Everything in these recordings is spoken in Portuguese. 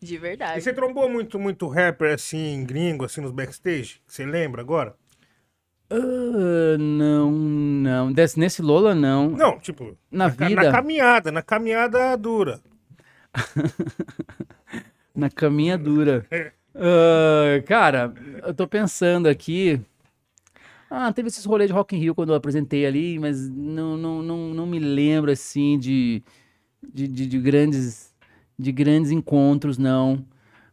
De verdade. E você trombou muito, muito rapper assim, gringo, assim, nos backstage? Você lembra agora? Uh, não, não. nesse Lola, não. Não, tipo. Na, na vida. Na caminhada, na caminhada dura. na caminha dura. Uh, cara, eu tô pensando aqui. Ah, teve esses rolês de Rock in Rio quando eu apresentei ali, mas não, não, não, não me lembro assim de, de, de, de grandes de grandes encontros, não.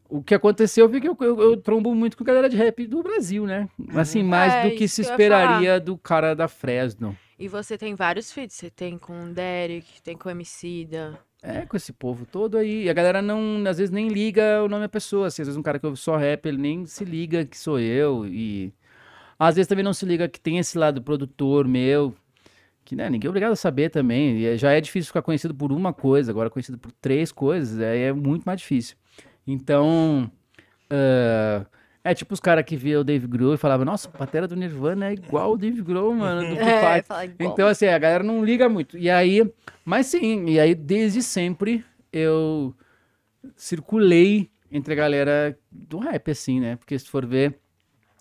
O que aconteceu foi que eu, eu, eu trombo muito com galera de rap do Brasil, né? Uhum. Assim, mais é, do que se que esperaria do cara da Fresno. E você tem vários feats, você tem com o Derek, tem com o Emicida. É, com esse povo todo aí. E a galera não, às vezes, nem liga o nome da pessoa. Assim, às vezes um cara que ouve só rap, ele nem se liga que sou eu. E às vezes também não se liga que tem esse lado produtor meu, que né, ninguém é obrigado a saber também. E é, já é difícil ficar conhecido por uma coisa, agora conhecido por três coisas, aí é, é, muito mais difícil. Então, uh, é tipo os caras que via o Dave Grohl e falavam, nossa, a batera do Nirvana é igual o Dave Grohl, mano, do é, Então, assim, a galera não liga muito. E aí, mas sim, e aí desde sempre eu circulei entre a galera do rap, assim, né? Porque se for ver,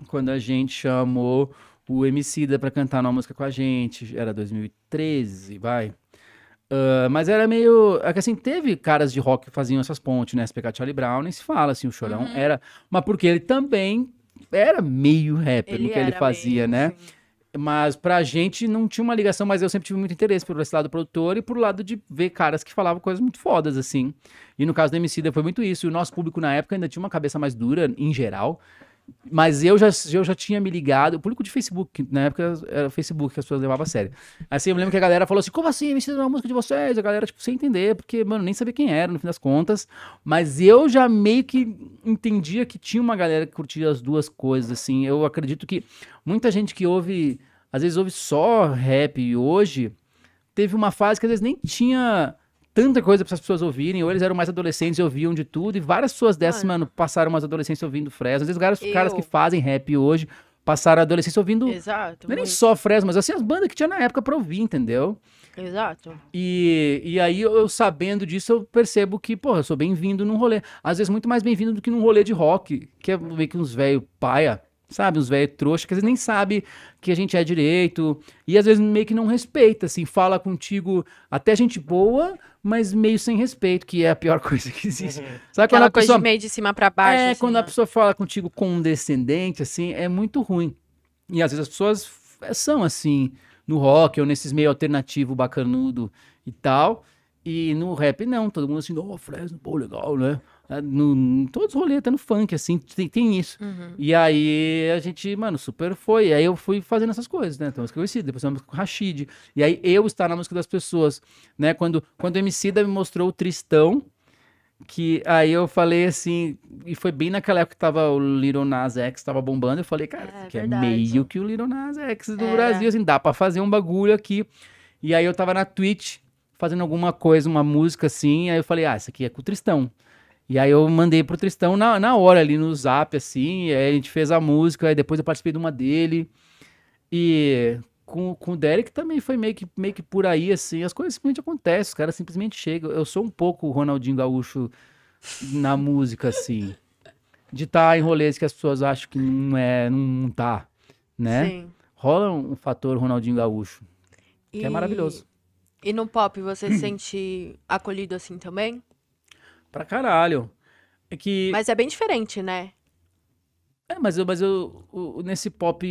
quando a gente chamou o MC da para cantar uma música com a gente, era 2013, vai. Uh, mas era meio. É assim, teve caras de rock que faziam essas pontes, né? SPK Charlie Brown, nem se fala assim, o chorão uhum. era. Mas porque ele também era meio rapper ele no que ele fazia, meio, né? Sim. Mas pra gente não tinha uma ligação, mas eu sempre tive muito interesse por esse lado produtor e por lado de ver caras que falavam coisas muito fodas, assim. E no caso da MC foi muito isso. E o nosso público na época ainda tinha uma cabeça mais dura, em geral. Mas eu já, eu já tinha me ligado. O público de Facebook, na época era Facebook que as pessoas levavam a sério. Assim, eu lembro que a galera falou assim: como assim? Me ensina uma música de vocês? A galera, tipo, sem entender, porque, mano, nem sabia quem era, no fim das contas. Mas eu já meio que entendia que tinha uma galera que curtia as duas coisas, assim. Eu acredito que muita gente que ouve, às vezes ouve só rap hoje, teve uma fase que às vezes nem tinha tanta coisa para as pessoas ouvirem, ou eles eram mais adolescentes e ouviam de tudo, e várias pessoas dessas, mano, mano passaram umas adolescências ouvindo Fresno. Às vezes, caras, eu... caras que fazem rap hoje passaram a adolescência ouvindo. Exato. Não é nem só Fresno, mas assim, as bandas que tinha na época pra ouvir, entendeu? Exato. E, e aí, eu sabendo disso, eu percebo que, porra, eu sou bem-vindo num rolê. Às vezes, muito mais bem-vindo do que num rolê de rock, que é meio que uns velho paia Sabe, uns velhos trouxa, que às vezes nem sabe que a gente é direito, e às vezes meio que não respeita, assim, fala contigo até gente boa, mas meio sem respeito, que é a pior coisa que existe. Uhum. Sabe Aquela quando a coisa pessoa... de meio de cima para baixo. É, assim, quando né? a pessoa fala contigo condescendente, assim, é muito ruim. E às vezes as pessoas são assim, no rock ou nesses meio alternativo bacanudo e tal. E no rap, não, todo mundo assim, ó, oh, Fresno, pô, legal, né? Ah, no, todos os rolês, até no funk, assim, tem, tem isso. Uhum. E aí a gente, mano, super foi. E aí eu fui fazendo essas coisas, né? Então, eu conheci, depois eu música com o Rashid. E aí eu estar na música das pessoas, né? Quando, quando o MC da me mostrou o Tristão, que aí eu falei assim, e foi bem naquela época que tava o Little Nas X tava bombando, eu falei, cara, é, que é meio que o Little Nas X do é. Brasil, assim, dá para fazer um bagulho aqui. E aí eu tava na Twitch, fazendo alguma coisa, uma música assim. Aí eu falei, ah, isso aqui é com o Tristão. E aí eu mandei pro Tristão na, na hora ali no zap, assim. Aí a gente fez a música, aí depois eu participei de uma dele. E com, com o Derek também foi meio que, meio que por aí, assim. As coisas simplesmente acontecem, os caras simplesmente chegam. Eu sou um pouco o Ronaldinho Gaúcho na música, assim. De estar tá em rolês que as pessoas acham que não é, não tá, né? Sim. Rola um, um fator Ronaldinho Gaúcho, que é e... é maravilhoso. E no pop você se sente acolhido assim também? Pra caralho. É que. Mas é bem diferente, né? É, mas eu, mas eu, eu nesse pop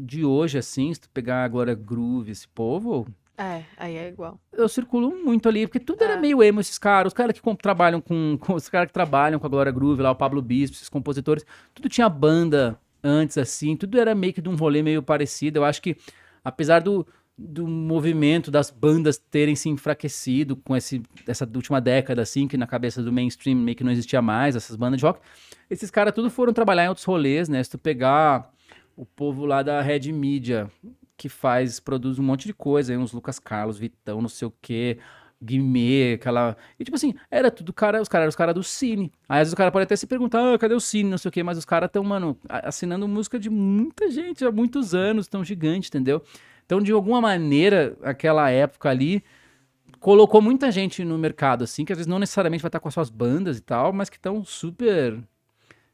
de hoje, assim, se tu pegar agora Groove, esse povo, é, aí é igual. Eu circulo muito ali, porque tudo é. era meio emo, esses caras, os caras que trabalham com, com, Os caras que trabalham com a Glória Groove, lá, o Pablo Bispo, esses compositores, tudo tinha banda antes, assim, tudo era meio que de um rolê meio parecido. Eu acho que, apesar do, do movimento das bandas terem se enfraquecido com esse, essa última década, assim, que na cabeça do mainstream meio que não existia mais, essas bandas de rock. Esses caras tudo foram trabalhar em outros rolês, né? Se tu pegar o povo lá da Red Media, que faz, produz um monte de coisa, aí uns Lucas Carlos, Vitão, não sei o quê, Guimê, aquela. E tipo assim, era tudo cara, os caras eram os caras do cine. Aí às vezes o cara pode até se perguntar, ah, cadê o cine, não sei o quê, mas os caras estão, mano, assinando música de muita gente há muitos anos, tão gigante, entendeu? Então, de alguma maneira, aquela época ali colocou muita gente no mercado, assim, que às vezes não necessariamente vai estar com as suas bandas e tal, mas que estão super.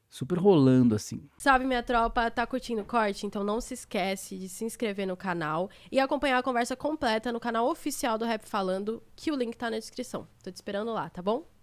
Super rolando, assim. Salve, minha tropa, tá curtindo o corte? Então não se esquece de se inscrever no canal e acompanhar a conversa completa no canal oficial do Rap Falando, que o link tá na descrição. Tô te esperando lá, tá bom?